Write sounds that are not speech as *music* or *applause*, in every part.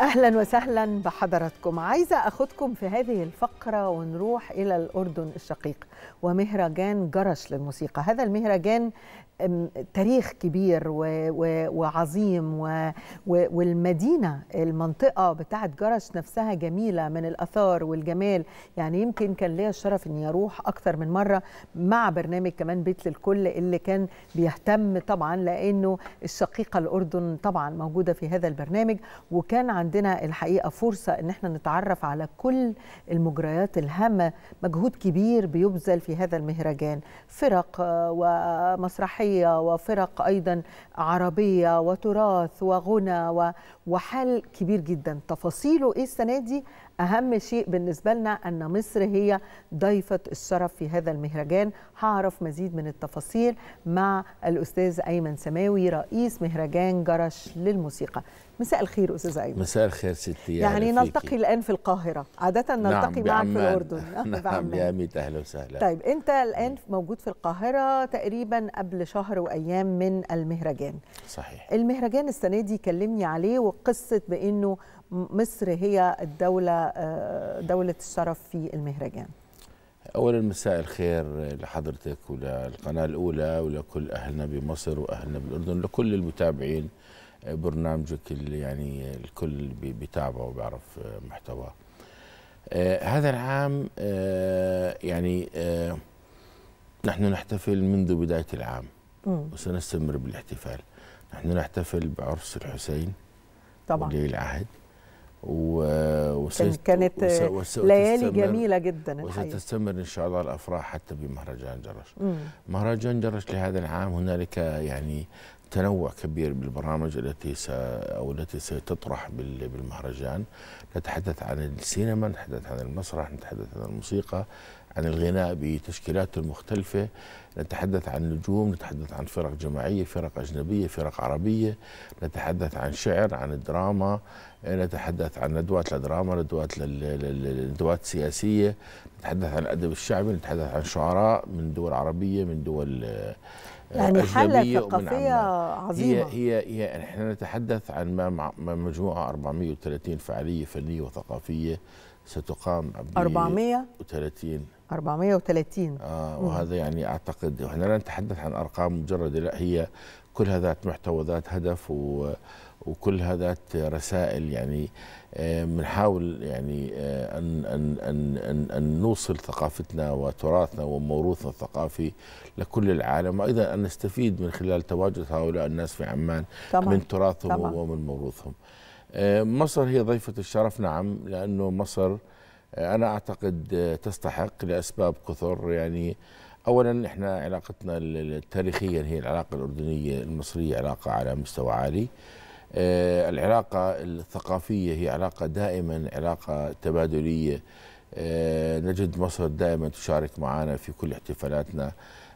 اهلا وسهلا بحضراتكم عايزه اخدكم في هذه الفقره ونروح الى الاردن الشقيق ومهرجان جرش للموسيقى هذا المهرجان تاريخ كبير وعظيم والمدينة المنطقة بتاعة جرش نفسها جميلة من الأثار والجمال يعني يمكن كان ليا الشرف أني أروح أكثر من مرة مع برنامج كمان بيت للكل اللي كان بيهتم طبعا لأنه الشقيقة الأردن طبعا موجودة في هذا البرنامج وكان عندنا الحقيقة فرصة أن احنا نتعرف على كل المجريات الهامة مجهود كبير بيبذل في هذا المهرجان فرق آه، ومسرحية مسرحية وفرق أيضا عربية وتراث وغنى وحال كبير جدا تفاصيله إيه السنة دي أهم شيء بالنسبة لنا أن مصر هي ضيفة الشرف في هذا المهرجان هعرف مزيد من التفاصيل مع الأستاذ أيمن سماوي رئيس مهرجان جرش للموسيقى مساء الخير استاذ ايمن مساء الخير ستي يعني نلتقي الان في القاهره عاده نعم، نلتقي نعم معك في الاردن *laughs* نعم, نعم، يا اميت اهلا وسهلا طيب انت الان موجود في القاهره تقريبا قبل شهر وايام من المهرجان صحيح المهرجان السنه دي كلمني عليه وقصه بانه مصر هي الدوله آه، دوله الشرف في المهرجان اولا مساء الخير لحضرتك وللقناه الاولى ولكل اهلنا بمصر واهلنا بالاردن لكل المتابعين برنامجك اللي يعني الكل بيتابعه وبيعرف آه، محتواه آه، هذا العام آه، يعني نحن نحتفل منذ بداية العام وسنستمر بالاحتفال نحن نحتفل بعرس الحسين طبعا ولي العهد و... كانت وس... ليالي جميله جدا وستستمر ان شاء الله الافراح حتى بمهرجان جرش مم. مهرجان جرش لهذا العام هنالك يعني تنوع كبير بالبرامج التي س... او التي ستطرح بال... بالمهرجان نتحدث عن السينما نتحدث عن المسرح نتحدث عن الموسيقى عن الغناء بتشكيلاته المختلفة نتحدث عن نجوم نتحدث عن فرق جماعية فرق أجنبية فرق عربية نتحدث عن شعر عن الدراما نتحدث عن ندوات للدراما ندوات ندوات سياسية نتحدث عن الأدب الشعبي نتحدث عن شعراء من دول عربية من دول يعني حالة ثقافية عظيمة هي هي نحن احنا نتحدث عن ما مجموعة 430 فعالية فنية وثقافية ستقام 430 430 آه وهذا يعني اعتقد احنا لا نتحدث عن ارقام مجرده لا هي كلها ذات محتوى ذات هدف و وكل هذا رسائل يعني آه، بنحاول يعني آه، أن, أن, أن, أن, أن نوصل ثقافتنا وتراثنا وموروثنا الثقافي لكل العالم وأيضا أن نستفيد من خلال تواجد هؤلاء الناس في عمان طبعا. من تراثهم طبعا. ومن موروثهم آه، مصر هي ضيفة الشرف نعم لأنه مصر أنا أعتقد تستحق لأسباب كثر يعني اولا احنا علاقتنا التاريخيا هي العلاقه الاردنيه المصريه علاقه على مستوى عالي آه، العلاقة الثقافية هي علاقة دائما علاقة تبادلية آه، نجد مصر دائما تشارك معنا في كل احتفالاتنا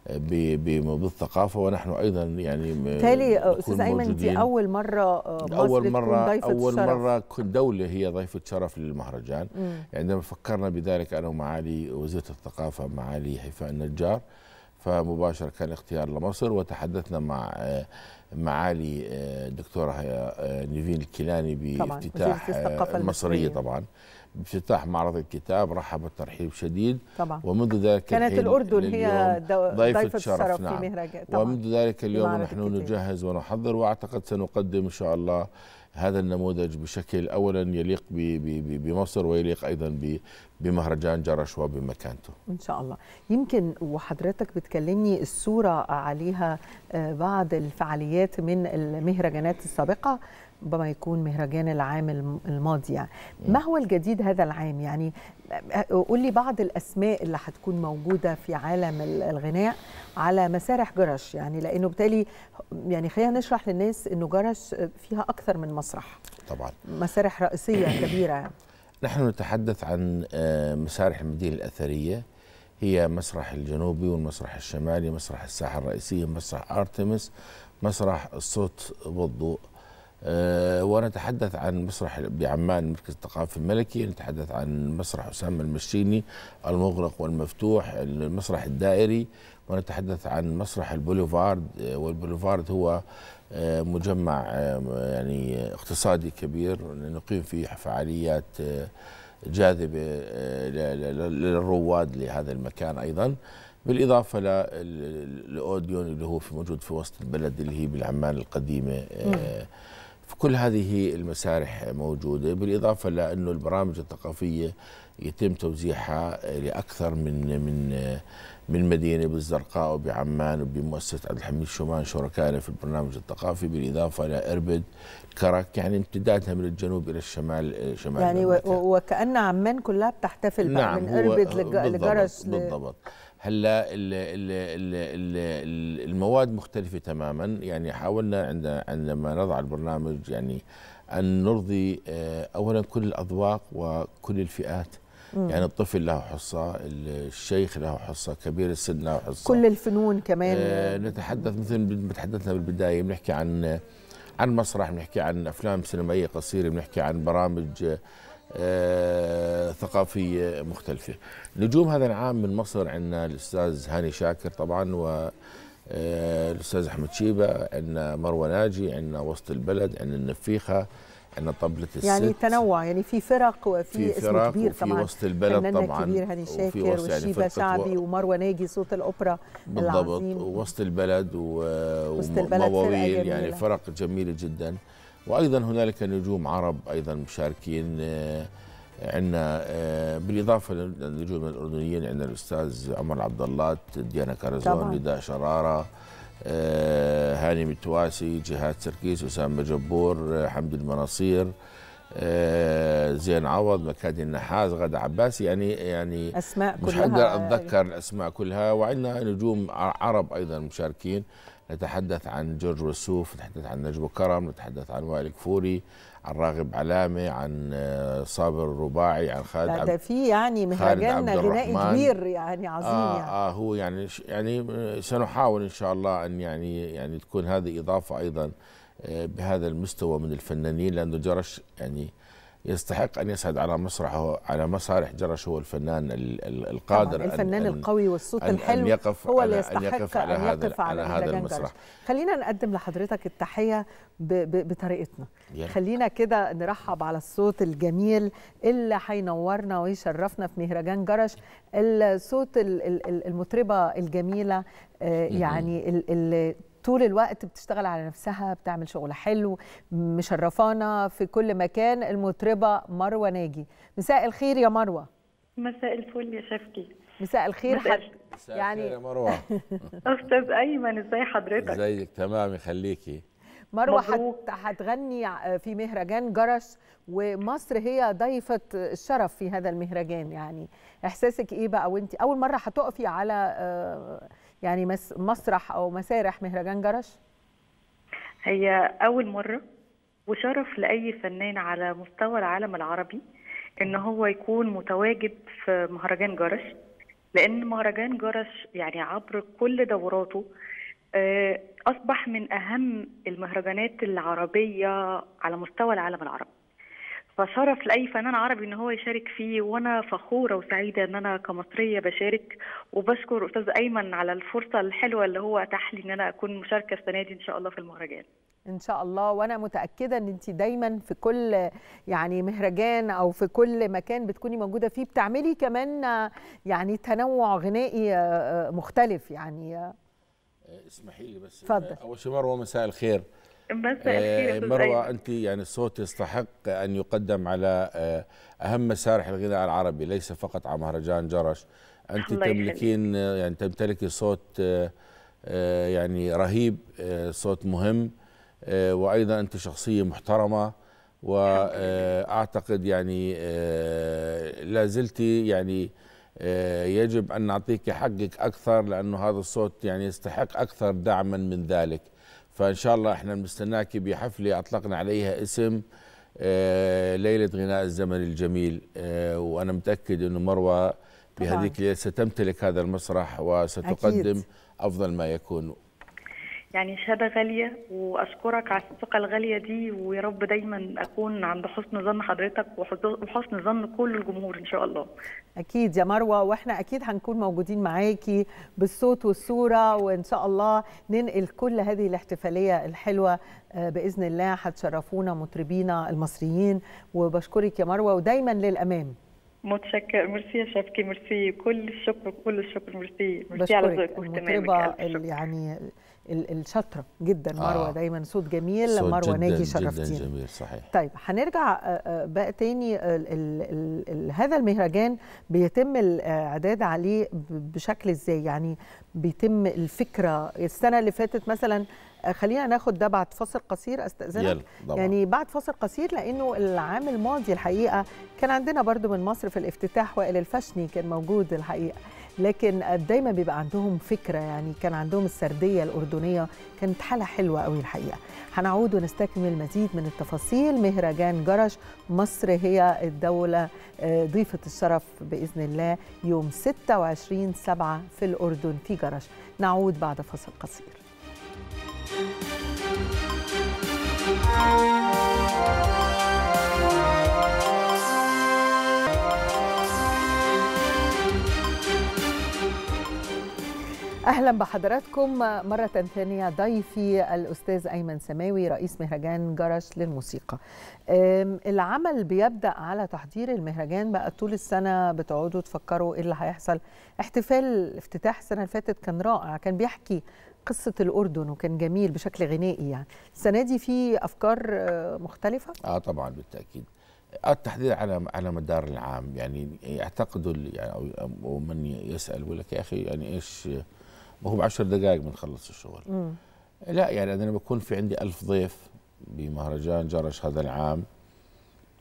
آه، بالثقافه ونحن ايضا يعني تالي استاذ ايمن دي اول مره مصر اول مره ضيفة اول الشرف. مره كل دوله هي ضيفه شرف للمهرجان مم. عندما فكرنا بذلك انا ومعالي وزيره الثقافه معالي هيفاء النجار فمباشره كان اختيار لمصر وتحدثنا مع معالي الدكتوره آه، آه، نيفين الكيلاني بافتتاح آه، المصريه طبعا بافتتاح معرض الكتاب رحب ترحيب شديد طبعا ومنذ ذلك كانت الأردن هي ضيفة شرف في نعم. مهرجان طبعا ومنذ ذلك اليوم نحن نجهز ونحضر وأعتقد سنقدم إن شاء الله هذا النموذج بشكل اولا يليق بمصر ويليق ايضا بمهرجان جرش وبمكانته ان شاء الله، يمكن وحضرتك بتكلمني الصوره عليها آه، بعض الفعاليات من المهرجانات السابقه ربما يكون مهرجان العام الماضي يعني. ما هو الجديد هذا العام يعني قول لي بعض الاسماء اللي هتكون موجوده في عالم الغناء على مسارح جرش يعني لانه بالتالي يعني خلينا نشرح للناس انه جرش فيها اكثر من مسرح طبعا مسارح رئيسيه كبيره يعني. *clears throat* نحن نتحدث عن آه، مسارح المدينه الاثريه هي مسرح الجنوبي والمسرح الشمالي مسرح الساحه الرئيسيه مسرح ارتمس مسرح الصوت والضوء آه، ونتحدث عن مسرح بعمان مركز الثقافة الملكي نتحدث عن مسرح أسامة المشيني المغلق والمفتوح المسرح الدائري ونتحدث عن مسرح البوليفارد آه، والبوليفارد هو آه، مجمع يعني اقتصادي كبير نقيم فيه فعاليات جاذبة للرواد لهذا المكان أيضا بالإضافة للأوديون اللي هو في موجود في وسط البلد اللي هي بالعمان القديمة فكل هذه المسارح موجودة بالإضافة لأنه البرامج الثقافية يتم توزيعها لأكثر من من من مدينة بالزرقاء وبعمان وبمؤسسة عبد الحميد شومان شركائنا في البرنامج الثقافي بالإضافة إلى إربد كرك يعني امتدادها من الجنوب إلى الشمال شمال يعني المملكة. وكأن عمان كلها بتحتفل نعم من إربد لجرس بالضبط, بالضبط. هلا المواد مختلفه تماما يعني حاولنا عند عندما نضع البرنامج يعني ان نرضي آه، اولا كل الاذواق وكل الفئات مم. يعني الطفل له حصة الشيخ له حصة كبير السن له حصة كل الفنون كمان آه نتحدث مثل ما تحدثنا بالبداية بنحكي عن عن مسرح بنحكي عن أفلام سينمائية قصيرة بنحكي عن برامج آه آه، ثقافية مختلفة نجوم هذا العام من مصر عندنا الأستاذ هاني شاكر طبعا و آه، الأستاذ أحمد شيبة عندنا مروة ناجي عندنا وسط البلد عندنا النفيخة عندنا طبلة الست يعني تنوع يعني في فرق وفي اسم كبير وفي طبعا وسط البلد طبعا كبير هاني شاكر وشيبة يعني شعبي و... ومروة ناجي صوت الأوبرا بالضبط العظيم. وسط البلد و... وسط البلد يعني فرق جميلة جدا وأيضا هنالك نجوم عرب أيضا مشاركين آه، عندنا آه، بالإضافة للنجوم الأردنيين عندنا الأستاذ عمر عبد الله ديانا كارزون نداء شرارة آه، هاني متواسي جهاد سركيس أسامة جبور حمد المناصير زين عوض مكادي النحاس غدا عباسي يعني يعني أسماء كلها مش حقدر اتذكر الاسماء كلها وعندنا نجوم عرب ايضا مشاركين نتحدث عن جورج وسوف نتحدث عن نجم كرم نتحدث عن وائل كفوري عن راغب علامه عن آه، صابر الرباعي عن خالد لا ده في يعني مهرجان غنائي كبير يعني عظيم آه يعني اه هو يعني يعني آه، سنحاول ان شاء الله ان يعني يعني تكون هذه اضافه ايضا آه، بهذا المستوى من الفنانين لانه جرش يعني يستحق ان يسعد على مسرحه على مسارح جرش هو الفنان القادر الفنان أن القوي والصوت أن الحلو أن يقف هو اللي يستحق أن يقف على, أن يقف على, على هذا المسرح خلينا نقدم لحضرتك التحيه بطريقتنا خلينا كده نرحب على الصوت الجميل اللي هينورنا ويشرفنا في مهرجان جرش الصوت المطربه الجميله آه، يعني اللي طول الوقت بتشتغل على نفسها بتعمل شغل حلو مشرفانا في كل مكان المطربه مروه ناجي مساء الخير يا مروه مساء الفل يا شفتي مساء الخير مساء حد مساء يعني يا مروه *laughs* استاذ ايمن ازي حضرتك ازيك تمام يخليكي مروه هتغني في مهرجان جرس ومصر هي ضيفه الشرف في هذا المهرجان يعني احساسك ايه بقى وانت اول مره هتقفي على آه، يعني مسرح او مسارح مهرجان جرش هي اول مره وشرف لاي فنان على مستوى العالم العربي ان هو يكون متواجد في مهرجان جرش لان مهرجان جرش يعني عبر كل دوراته آه، اصبح من اهم المهرجانات العربيه على مستوى العالم العربي فشرف لاي فنان عربي ان هو يشارك فيه وانا فخوره وسعيده ان انا كمصريه بشارك وبشكر استاذ ايمن على الفرصه الحلوه اللي هو اتاح لي ان انا اكون مشاركه السنه دي ان شاء الله في المهرجان ان شاء الله وانا متاكده ان انت دايما في كل يعني مهرجان او في كل مكان بتكوني موجوده فيه بتعملي كمان يعني تنوع غنائي آه، آه، مختلف يعني آه. اسمحي لي بس اتفضل اول شيء مروه مساء الخير آه، مروه أيوة. انت يعني الصوت يستحق ان يقدم على آه، اهم مسارح الغناء العربي ليس فقط على مهرجان جرش انت تملكين آه، يعني تمتلكي صوت يعني رهيب صوت مهم وايضا انت شخصيه محترمه واعتقد يعني لا زلت يعني يجب ان نعطيك حقك اكثر لانه هذا الصوت يعني يستحق اكثر دعما من ذلك فان شاء الله احنا مستناكي بحفله اطلقنا عليها اسم آه، ليله غناء الزمن الجميل آه، وانا متاكد انه مروه بهذيك الليله ستمتلك هذا المسرح وستقدم أكيد. افضل ما يكون يعني شهادة غالية وأشكرك على الثقة الغالية دي ويا رب دايما أكون عند حسن ظن حضرتك وحسن ظن كل الجمهور إن شاء الله. أكيد يا مروة وإحنا أكيد هنكون موجودين معاكي بالصوت والصورة وإن شاء الله ننقل كل هذه الاحتفالية الحلوة آه، بإذن الله هتشرفونا مطربينا المصريين وبشكرك يا مروة ودايما للأمام. متشكر ميرسي يا شفكي ميرسي كل الشكر كل الشكر ميرسي ميرسي على ذوقك واهتمامك يعني الشاطره جدا آه. مروه دايما صوت جميل صوت مروه ناجي شرفتينا جدا جميل صحيح طيب هنرجع آه، آه، بقى تاني ال ال الـ هذا المهرجان بيتم الاعداد عليه بشكل ازاي يعني بيتم الفكره السنه اللي فاتت مثلا آه، خلينا ناخد ده بعد فاصل قصير استاذنك يلا يعني بعد فاصل قصير لانه العام الماضي الحقيقه كان عندنا برضو من مصر في الافتتاح وائل الفشني كان موجود الحقيقه لكن دايما بيبقى عندهم فكره يعني كان عندهم السرديه الاردنيه كانت حاله حلوه قوي الحقيقه هنعود ونستكمل مزيد من التفاصيل مهرجان جرش مصر هي الدوله آه، ضيفه الشرف باذن الله يوم 26 7 في الاردن في جرش نعود بعد فصل قصير اهلا بحضراتكم مره ثانيه ضيفي الاستاذ ايمن سماوي رئيس مهرجان جرش للموسيقى العمل بيبدا على تحضير المهرجان بقى طول السنه بتقعدوا تفكروا ايه اللي هيحصل احتفال افتتاح السنه اللي فاتت كان رائع كان بيحكي قصة الأردن وكان جميل بشكل غنائي يعني السنة دي في أفكار آه، مختلفة؟ آه طبعا بالتأكيد التحضير على على مدار العام يعني يعتقدوا يعني ومن يسأل يقول لك يا أخي يعني إيش ما هو بعشر دقائق بنخلص الشغل مم. لا يعني انا لما بكون في عندي ألف ضيف بمهرجان جرش هذا العام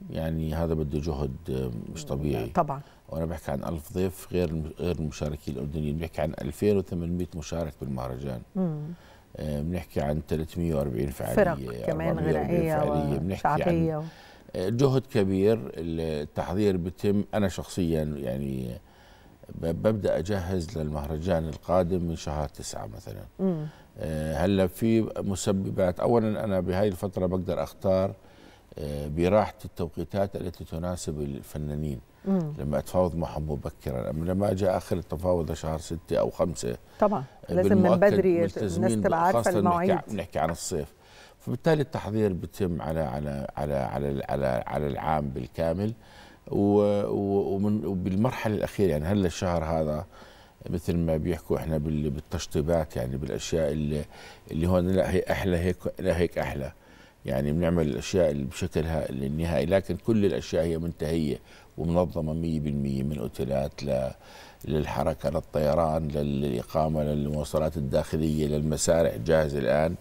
يعني هذا بده جهد آه، مش طبيعي طبعا وانا بحكي عن ألف ضيف غير غير المشاركين الاردنيين بحكي عن 2800 مشارك بالمهرجان آه، بنحكي عن 340 فعاليه فرق كمان غنائيه وشعبيه بنحكي عن جهد كبير التحضير بيتم انا شخصيا يعني ببدا اجهز للمهرجان القادم من شهر تسعة مثلا مم. آه، هلا في مسببات اولا انا بهاي الفتره بقدر اختار آه، براحه التوقيتات التي تناسب الفنانين مم. لما اتفاوض معهم مبكرا اما لما اجى اخر التفاوض لشهر ستة او خمسة طبعا آه، لازم من بدري الناس تبقى عارفه المواعيد نحكي عن الصيف فبالتالي التحضير بتم على على على على على, على العام بالكامل وبالمرحله الاخيره يعني هلا الشهر هذا مثل ما بيحكوا احنا بالتشطيبات يعني بالاشياء اللي, اللي هون لا هي احلى هيك لا هيك احلى يعني بنعمل الاشياء اللي بشكلها النهائي لكن كل الاشياء هي منتهيه ومنظمه 100% من اوتيلات ل للحركه للطيران للاقامه للمواصلات الداخليه للمسارح جاهزه الان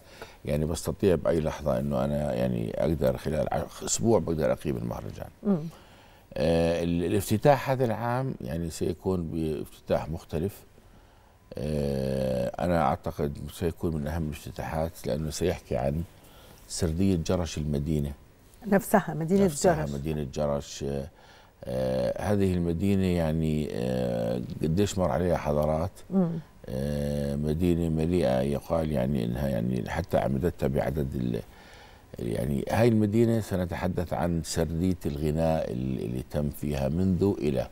يعني بستطيع باي لحظه انه انا يعني اقدر خلال اسبوع بقدر اقيم المهرجان. آه، الافتتاح هذا العام يعني سيكون بافتتاح مختلف آه، أنا أعتقد سيكون من أهم الافتتاحات لأنه سيحكي عن سردية جرش المدينة نفسها مدينة نفسها جرش مدينة جرش آه، هذه المدينة يعني قديش مر عليها حضارات مدينة مليئة يقال يعني انها يعني حتى عمدتها بعدد يعني هاي المدينة سنتحدث عن سردية الغناء اللي تم فيها منذ إلى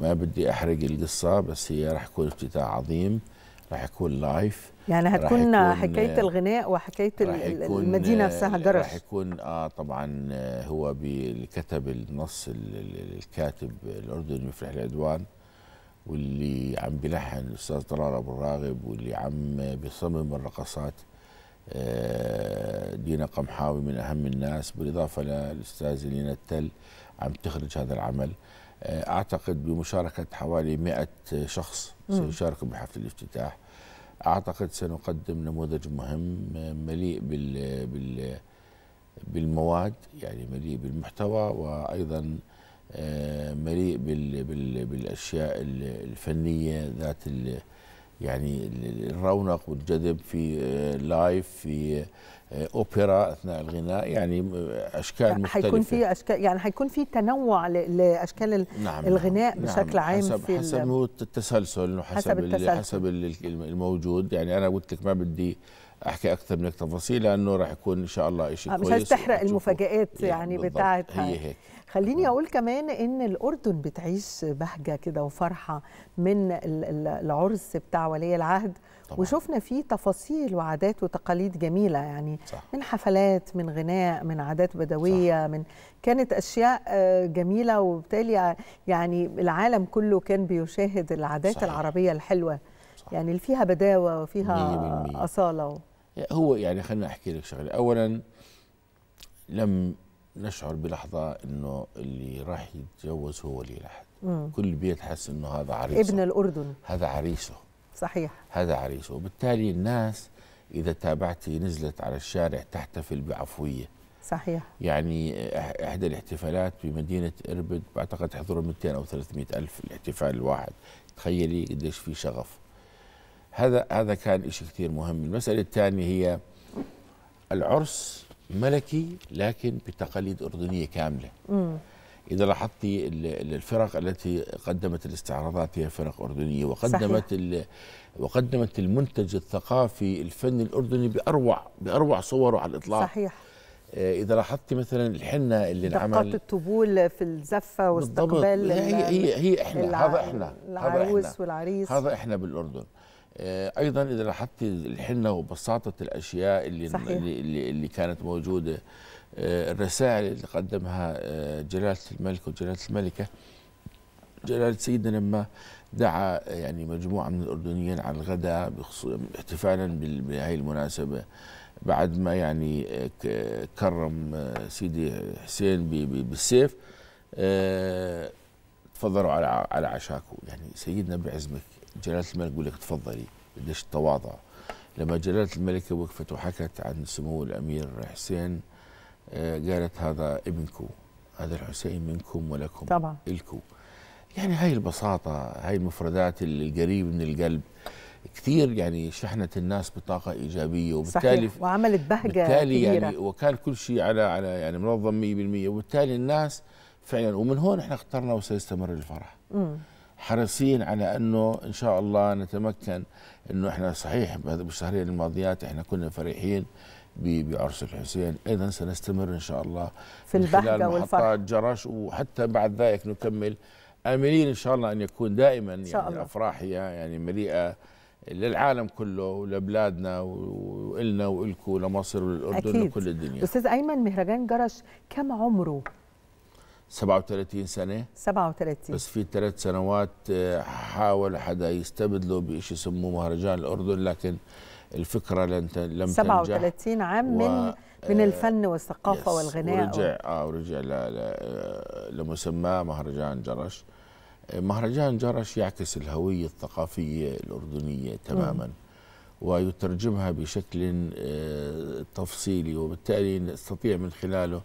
ما بدي أحرق القصة بس هي رح يكون افتتاح عظيم رح يكون لايف يعني هتكون حكاية الغناء وحكاية المدينة آه، نفسها درج رح يكون آه طبعا آه، هو اللي كتب النص الكاتب الأردني مفلح العدوان واللي عم بلحن الأستاذ طلال أبو الراغب واللي عم بيصمم الرقصات آه، دينا قمحاوي من أهم الناس بالإضافة للأستاذ لينا التل عم تخرج هذا العمل آه، أعتقد بمشاركة حوالي 100 شخص سيشاركوا بحفل الافتتاح أعتقد سنقدم نموذج مهم مليء بال, بال بالمواد يعني مليء بالمحتوى وأيضا آه، مليء بال بال بالأشياء الفنية ذات يعني الرونق والجذب في لايف آه، في آه، آه، اوبرا اثناء الغناء يعني آه، اشكال مختلفه حيكون في اشكال يعني حيكون في تنوع لاشكال نعم،, نعم الغناء نعم بشكل نعم عام حسب في حسب التسلسل وحسب حسب التسلسل. حسب الموجود يعني انا قلت لك ما بدي احكي اكثر من تفاصيل لانه راح يكون ان شاء الله شيء آه، كويس مش عايز تحرق المفاجات يعني بتاعتها هي هيك خليني نعم. اقول كمان ان الاردن بتعيش بهجه كده وفرحه من العرس بتاع ولي العهد طبعا. وشفنا فيه تفاصيل وعادات وتقاليد جميله يعني من صح. من حفلات من غناء من عادات بدويه صح. من كانت اشياء آه، جميله وبالتالي يعني العالم كله كان بيشاهد العادات صح. العربيه الحلوه صح. يعني اللي فيها بداوه وفيها مية مية. اصاله و... هو يعني خليني احكي لك شغله اولا لم نشعر بلحظه انه اللي راح يتجوز هو ولي العهد كل بيت حس انه هذا عريسه ابن الاردن هذا عريسه صحيح هذا عريسه وبالتالي الناس إذا تابعتي نزلت على الشارع تحتفل بعفوية صحيح يعني إحدى الاحتفالات بمدينة إربد بعتقد حضروا 200 أو 300 ألف الاحتفال الواحد تخيلي قديش في شغف هذا هذا كان شيء كثير مهم المسألة الثانية هي العرس ملكي لكن بتقاليد أردنية كاملة مم. إذا لاحظت الفرق التي قدمت الاستعراضات هي فرق أردنية وقدمت صحيح. وقدمت المنتج الثقافي الفني الأردني بأروع بأروع صوره على الإطلاق صحيح آه، اذا لاحظت مثلا الحنه اللي انعمل دقات الطبول في الزفه واستقبال هي هي هي احنا هذا احنا العروس والعريس هذا احنا بالاردن آه، ايضا اذا لاحظت الحنه وبساطه الاشياء اللي صحيح. اللي, اللي كانت موجوده آه، الرسائل اللي قدمها آه، جلالة الملك وجلالة الملكة جلالة سيدنا لما دعا آه، يعني مجموعة من الأردنيين على الغداء احتفالا بهذه المناسبة بعد ما يعني كرم سيدي حسين بالسيف تفضلوا على على عشاكم يعني سيدنا بعزمك جلالة الملك يقول لك تفضلي قديش التواضع لما جلالة الملكة وقفت وحكت عن سمو الأمير حسين قالت هذا ابنكم هذا الحسين منكم ولكم طبعا إلكم يعني هاي البساطة هاي المفردات القريب من القلب كثير يعني شحنت الناس بطاقة إيجابية وبالتالي صحيح وعملت بهجة بالتالي يعني كبيرة. يعني وكان كل شيء على على يعني منظم 100% وبالتالي الناس فعلا ومن هون احنا اخترنا وسيستمر الفرح امم حريصين على انه ان شاء الله نتمكن انه احنا صحيح بالشهرين الماضيات احنا كنا فرحين بعرس الحسين اذا سنستمر ان شاء الله في البهجه والفرح جراش وحتى بعد ذلك نكمل املين ان شاء الله ان يكون دائما يعني الله. افراحيه يعني مليئه للعالم كله ولبلادنا وإلنا وإلكم ولمصر وللأردن أكيد. وكل الدنيا أستاذ أيمن مهرجان جرش كم عمره؟ 37 سنة 37 بس في ثلاث سنوات آه، حاول حدا يستبدله بشيء يسموه مهرجان الأردن لكن الفكره لم تنجح 37 عام من من آه، الفن والثقافه يس والغناء ورجع اه ورجع ل... ل... آه، لمسماه مهرجان جرش آه، مهرجان جرش يعكس الهويه الثقافيه الاردنيه تماما ويترجمها بشكل تفصيلي وبالتالي نستطيع من خلاله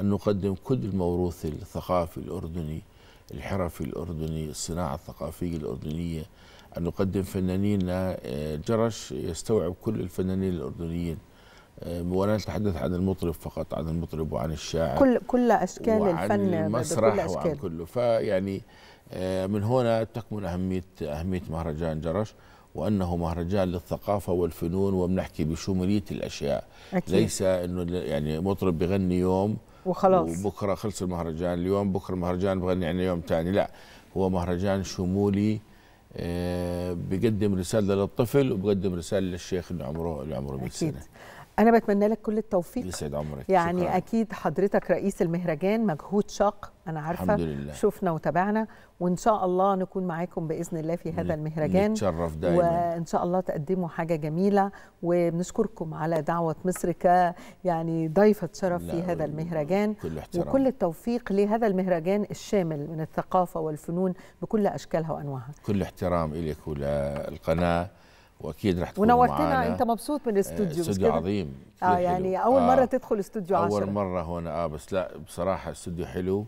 أن نقدم كل الموروث الثقافي الأردني الحرفي الأردني الصناعة الثقافية الأردنية أن نقدم فنانين آه، جرش يستوعب كل الفنانين الأردنيين آه، ولا نتحدث عن المطرب فقط عن المطرب وعن الشاعر كل كل اشكال وعن الفن المسرح كل أشكال. وعن كله فيعني آه، من هنا تكمن اهميه اهميه مهرجان جرش وانه مهرجان للثقافه والفنون وبنحكي بشموليه الاشياء أكيد. ليس انه يعني مطرب بغني يوم وخلاص وبكره خلص المهرجان اليوم بكره المهرجان بغني عن يعني يوم ثاني لا هو مهرجان شمولي آه، بيقدم رساله للطفل وبيقدم رساله للشيخ اللي عمره اللي عمره 100 سنه انا بتمنى لك كل التوفيق يسعد عمرك يعني شكرا. اكيد حضرتك رئيس المهرجان مجهود شاق انا عارفه الحمد لله. شفنا وتابعنا وان شاء الله نكون معاكم باذن الله في هذا المهرجان نتشرف دايما وان شاء الله تقدموا حاجه جميله وبنشكركم على دعوه مصر ك يعني ضيفه شرف في هذا المهرجان كل احترام. وكل التوفيق لهذا المهرجان الشامل من الثقافه والفنون بكل اشكالها وانواعها كل احترام اليك وللقناه واكيد رح تكون ونورتنا انت مبسوط من آه، الاستوديو استوديو عظيم اه يعني حلو. اول آه مره تدخل استوديو 10 اول مره هون اه بس لا بصراحه استوديو حلو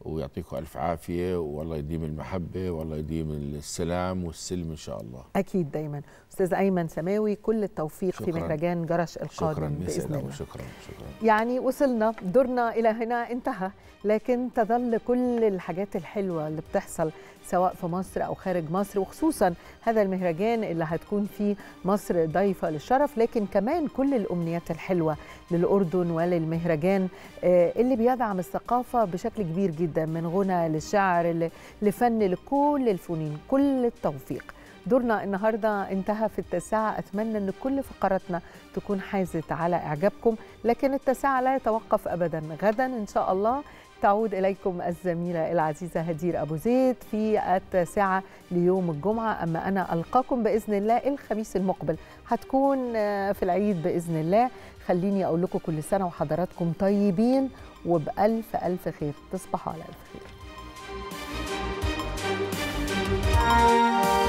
ويعطيكم الف عافيه والله يديم المحبه والله يديم السلام والسلم ان شاء الله اكيد دايما استاذ ايمن سماوي كل التوفيق شكراً. في مهرجان جرش القادم شكرا باذن الله شكرا شكرا يعني وصلنا دورنا الى هنا انتهى لكن تظل كل الحاجات الحلوه اللي بتحصل سواء في مصر أو خارج مصر وخصوصا هذا المهرجان اللي هتكون فيه مصر ضيفة للشرف لكن كمان كل الأمنيات الحلوة للأردن وللمهرجان آه، اللي بيدعم الثقافة بشكل كبير جدا من غنى للشعر لفن لكل الفنون كل التوفيق دورنا النهارده انتهى في التاسعه اتمنى ان كل فقراتنا تكون حازت على اعجابكم لكن التاسعه لا يتوقف ابدا غدا ان شاء الله تعود إليكم الزميلة العزيزة هدير أبو زيد في التاسعة ليوم الجمعة أما أنا ألقاكم بإذن الله الخميس المقبل هتكون آه، في العيد بإذن الله خليني أقول لكم كل سنة وحضراتكم طيبين وبألف ألف خير تصبحوا على ألف خير